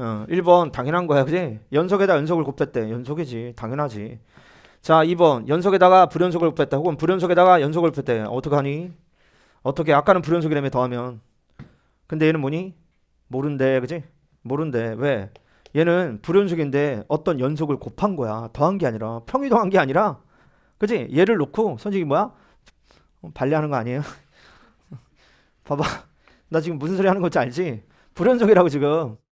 어, 1번 당연한 거야 그지? 연속에다 연속을 곱했대 연속이지 당연하지 자 2번 연속에다가 불연속을 곱했다 혹은 불연속에다가 연속을 곱했대 어떡하니? 어떻게 아까는 불연속이라며 더하면 근데 얘는 뭐니? 모른대 그지? 모른대 왜? 얘는 불연속인데 어떤 연속을 곱한 거야 더한 게 아니라 평이더한게 아니라 그지? 얘를 놓고 선생님이 뭐야? 발레하는 어, 거 아니에요? 봐봐 나 지금 무슨 소리 하는 건지 알지? 불연속이라고 지금